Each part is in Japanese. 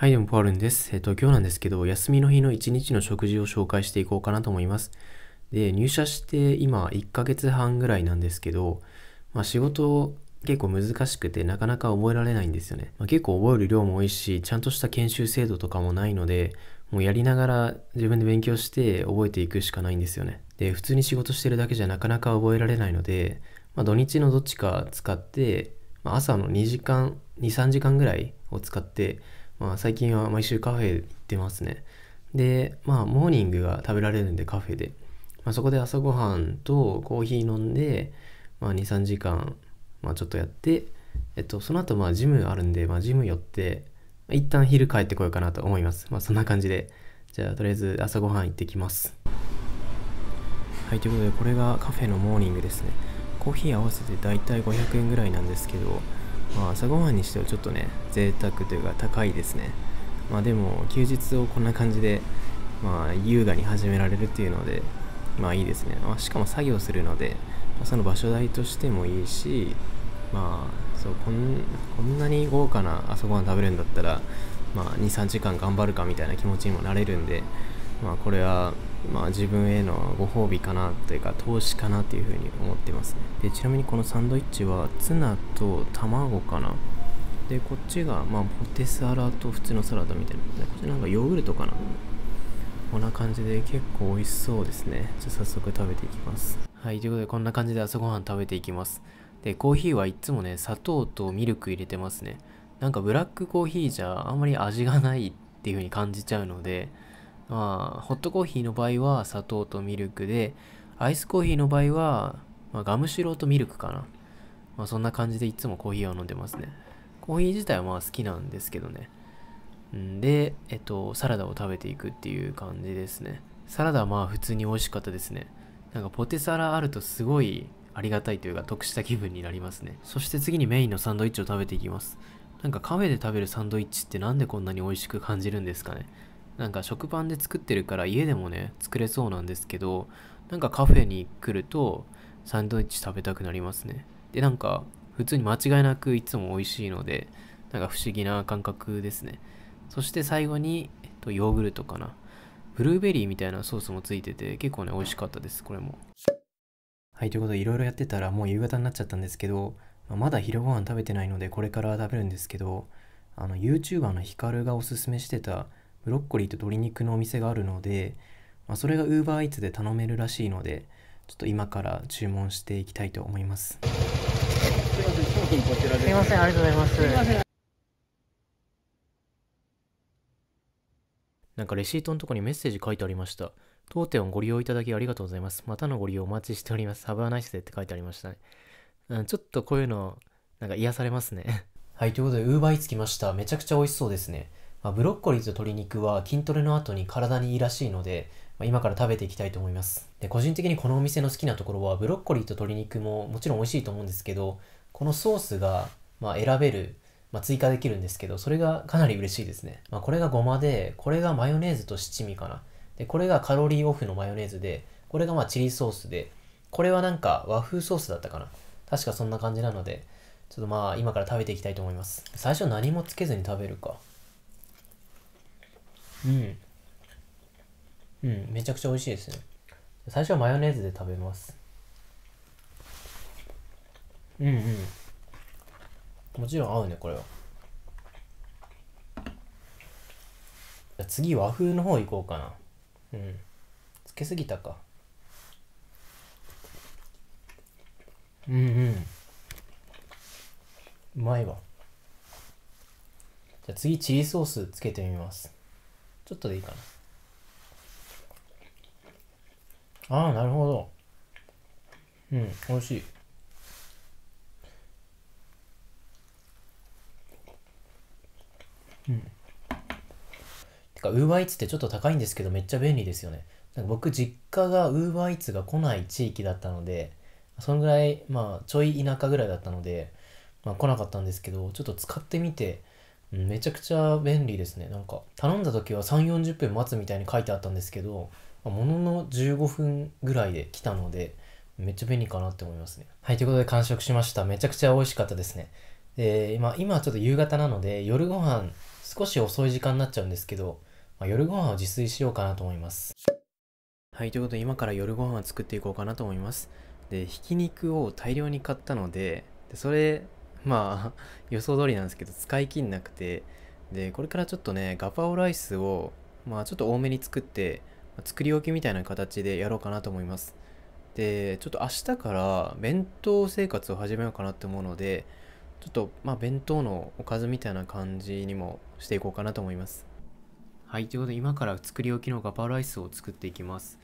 はい、どうも、ポワルンです。えっ、と、今日なんですけど、休みの日の一日の食事を紹介していこうかなと思います。で、入社して今1ヶ月半ぐらいなんですけど、まあ仕事結構難しくてなかなか覚えられないんですよね。まあ、結構覚える量も多いし、ちゃんとした研修制度とかもないので、もうやりながら自分で勉強して覚えていくしかないんですよね。で、普通に仕事してるだけじゃなかなか覚えられないので、まあ土日のどっちか使って、まあ、朝の2時間、2、3時間ぐらいを使って、まあ、最近は毎週カフェ行ってますね。で、まあ、モーニングが食べられるんで、カフェで。まあ、そこで朝ごはんとコーヒー飲んで、まあ、2、3時間、まあ、ちょっとやって、えっと、その後、まあ、ジムあるんで、まあ、ジム寄って、まあ、一旦昼帰ってこようかなと思います。まあ、そんな感じで、じゃあ、とりあえず朝ごはん行ってきます。はい、ということで、これがカフェのモーニングですね。コーヒー合わせて大体500円ぐらいなんですけど、まあ、朝ごはんにしてはちょっとね贅沢というか高いですねまあでも休日をこんな感じで、まあ、優雅に始められるっていうのでまあいいですね、まあ、しかも作業するので、まあ、その場所代としてもいいしまあそうこんこんなに豪華な朝ごはん食べるんだったら、まあ、23時間頑張るかみたいな気持ちにもなれるんで、まあ、これはまあ、自分へのご褒美かなというか投資かなというふうに思ってますねでちなみにこのサンドイッチはツナと卵かなでこっちが、まあ、ポテサラと普通のサラダみたいなこっちなんかヨーグルトかなこんな感じで結構美味しそうですねじゃ早速食べていきますはいということでこんな感じで朝ごはん食べていきますでコーヒーはいつもね砂糖とミルク入れてますねなんかブラックコーヒーじゃあんまり味がないっていう風に感じちゃうのでまあ、ホットコーヒーの場合は砂糖とミルクで、アイスコーヒーの場合は、まあ、ガムシロとミルクかな。まあ、そんな感じでいつもコーヒーを飲んでますね。コーヒー自体はまあ好きなんですけどね。んで、えっと、サラダを食べていくっていう感じですね。サラダはまあ普通に美味しかったですね。なんかポテサラあるとすごいありがたいというか得した気分になりますね。そして次にメインのサンドイッチを食べていきます。なんかカフェで食べるサンドイッチってなんでこんなに美味しく感じるんですかね。なんか食パンで作ってるから家でもね作れそうなんですけどなんかカフェに来るとサンドイッチ食べたくなりますねでなんか普通に間違いなくいつも美味しいのでなんか不思議な感覚ですねそして最後に、えっと、ヨーグルトかなブルーベリーみたいなソースもついてて結構ね美味しかったですこれもはいということでいろいろやってたらもう夕方になっちゃったんですけどまだ昼ご飯食べてないのでこれから食べるんですけどあの YouTuber のヒカルがおすすめしてたブロッコリーと鶏肉のお店があるので、まあ、それが UberEats で頼めるらしいのでちょっと今から注文していきたいと思いますすいませんありがとうございますなんかレシートのとこにメッセージ書いてありました当店をご利用いただきありがとうございますまたのご利用お待ちしておりますサブアナイスでって書いてありましたね、うん、ちょっとこういうのなんか癒されますねはいということで UberEats 来ましためちゃくちゃ美味しそうですねまあ、ブロッコリーと鶏肉は筋トレの後に体にいいらしいので、まあ、今から食べていきたいと思います。で、個人的にこのお店の好きなところは、ブロッコリーと鶏肉ももちろん美味しいと思うんですけど、このソースが、ま選べる、まあ、追加できるんですけど、それがかなり嬉しいですね。まこれがごまで、これがマヨネーズと七味かな。で、これがカロリーオフのマヨネーズで、これがまあチリソースで、これはなんか和風ソースだったかな。確かそんな感じなので、ちょっとまあ今から食べていきたいと思います。最初何もつけずに食べるか。うんうんめちゃくちゃ美味しいですね最初はマヨネーズで食べますうんうんもちろん合うねこれは次和風の方行こうかなうんつけすぎたかうんうんうまいわじゃあ次チリソースつけてみますちょっとでいいかな。ああ、なるほど。うん、美味しい。うん。てか、ウーバーイーツってちょっと高いんですけど、めっちゃ便利ですよね。なんか僕、実家がウーバーイーツが来ない地域だったので、そのぐらい、まあ、ちょい田舎ぐらいだったので、まあ、来なかったんですけど、ちょっと使ってみて、めちゃくちゃ便利ですねなんか頼んだ時は3 4 0分待つみたいに書いてあったんですけどものの15分ぐらいで来たのでめっちゃ便利かなって思いますねはいということで完食しましためちゃくちゃ美味しかったですねで、まあ、今ちょっと夕方なので夜ご飯少し遅い時間になっちゃうんですけど、まあ、夜ご飯を自炊しようかなと思いますはいということで今から夜ご飯を作っていこうかなと思いますでひき肉を大量に買ったのででそれまあ、予想通りなんですけど、使い切んなくて、で、これからちょっとね、ガパオライスを、まあ、ちょっと多めに作って、作り置きみたいな形でやろうかなと思います。で、ちょっと明日から弁当生活を始めようかなって思うので、ちょっと、まあ、弁当のおかずみたいな感じにもしていこうかなと思います。はい、ということで、今から作り置きのガパオライスを作っていきます。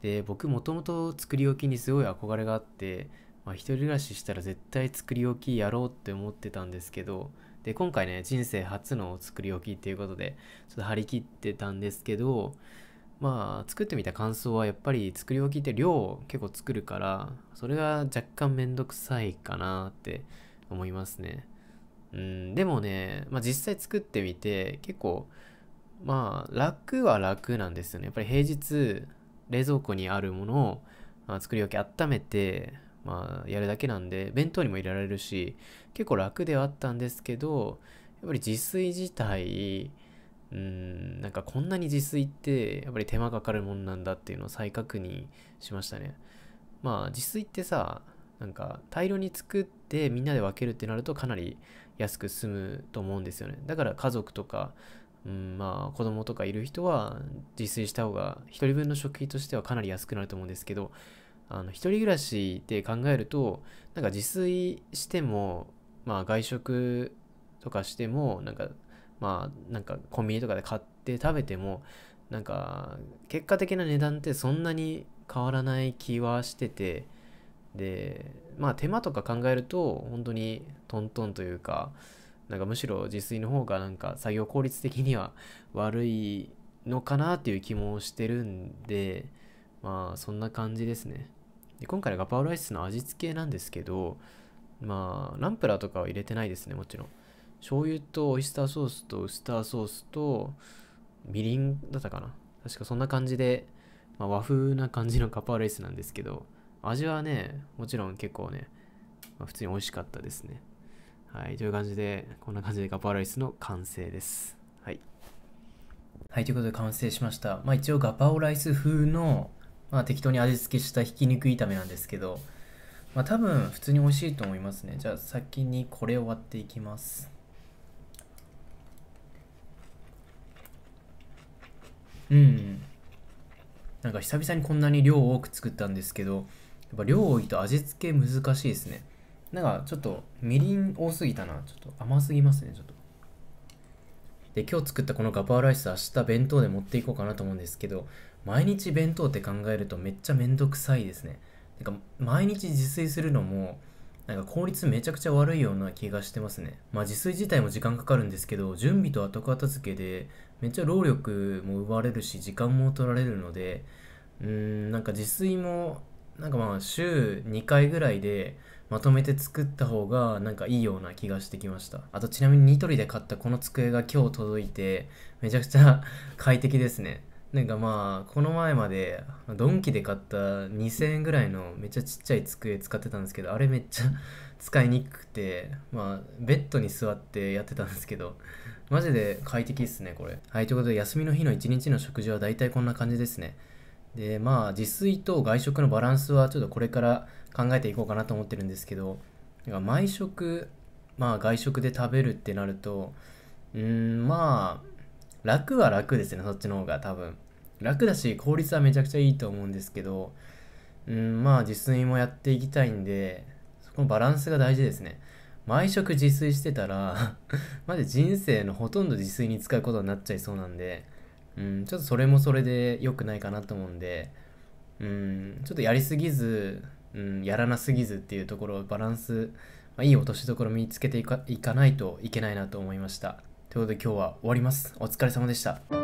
で、僕、もともと作り置きにすごい憧れがあって、まあ、一人暮らししたら絶対作り置きやろうって思ってたんですけど、で、今回ね、人生初の作り置きっていうことで、ちょっと張り切ってたんですけど、まあ、作ってみた感想はやっぱり作り置きって量を結構作るから、それが若干めんどくさいかなって思いますね。うん、でもね、まあ実際作ってみて、結構、まあ楽は楽なんですよね。やっぱり平日、冷蔵庫にあるものを、まあ、作り置き温めて、まあ、やるだけなんで、弁当にも入れられるし、結構楽ではあったんですけど、やっぱり自炊自体、うん、なんかこんなに自炊って、やっぱり手間かかるもんなんだっていうのを再確認しましたね。まあ、自炊ってさ、なんか大量に作ってみんなで分けるってなるとかなり安く済むと思うんですよね。だから家族とか、うん、まあ子供とかいる人は自炊した方が1人分の食費としてはかなり安くなると思うんですけど、あの、一人暮らしで考えると、なんか自炊しても、まあ外食とかしても、なんか、まあなんかコンビニとかで買って食べても、なんか結果的な値段ってそんなに変わらない気はしてて、で、まあ手間とか考えると、本当にトントンというか、なんかむしろ自炊の方がなんか作業効率的には悪いのかなっていう気もしてるんで、まあそんな感じですね。で今回のガパオライスの味付けなんですけど、まあ、ナンプラーとかは入れてないですね、もちろん。醤油とオイスターソースとウスターソースとみりんだったかな。確かそんな感じで、まあ、和風な感じのガパオライスなんですけど、味はね、もちろん結構ね、まあ、普通に美味しかったですね。はい、という感じで、こんな感じでガパオライスの完成です。はい。はい、ということで完成しました。まあ一応ガパオライス風のまあ適当に味付けしたひき肉炒めなんですけど、まあ多分普通に美味しいと思いますね。じゃあ先にこれを割っていきます。うん。なんか久々にこんなに量多く作ったんですけど、やっぱ量多いと味付け難しいですね。なんかちょっとみりん多すぎたな。ちょっと甘すぎますね、ちょっと。で、今日作ったこのガパーライス明日弁当で持っていこうかなと思うんですけど、毎日弁当って考えるとめっちゃめんどくさいですねなんか毎日自炊するのもなんか効率めちゃくちゃ悪いような気がしてますねまあ自炊自体も時間かかるんですけど準備と後片付けでめっちゃ労力も奪われるし時間も取られるのでうーんなんか自炊もなんかまあ週2回ぐらいでまとめて作った方がなんかいいような気がしてきましたあとちなみにニトリで買ったこの机が今日届いてめちゃくちゃ快適ですねなんかまあこの前までドンキで買った2000円ぐらいのめっちゃちっちゃい机使ってたんですけどあれめっちゃ 使いにくくてまあベッドに座ってやってたんですけどマジで快適ですねこれはいということで休みの日の一日の食事は大体こんな感じですねでまあ自炊と外食のバランスはちょっとこれから考えていこうかなと思ってるんですけど毎食まあ外食で食べるってなるとうんまあ楽は楽ですね、そっちの方が多分。楽だし、効率はめちゃくちゃいいと思うんですけど、うん、まあ自炊もやっていきたいんで、そこのバランスが大事ですね。毎食自炊してたら まず人生のほとんど自炊に使うことになっちゃいそうなんで、うん、ちょっとそれもそれで良くないかなと思うんで、うん、ちょっとやりすぎず、うん、やらなすぎずっていうところバランス、まあ、いい落としどころ見つけていかないといけないなと思いました。ということで今日は終わります。お疲れ様でした。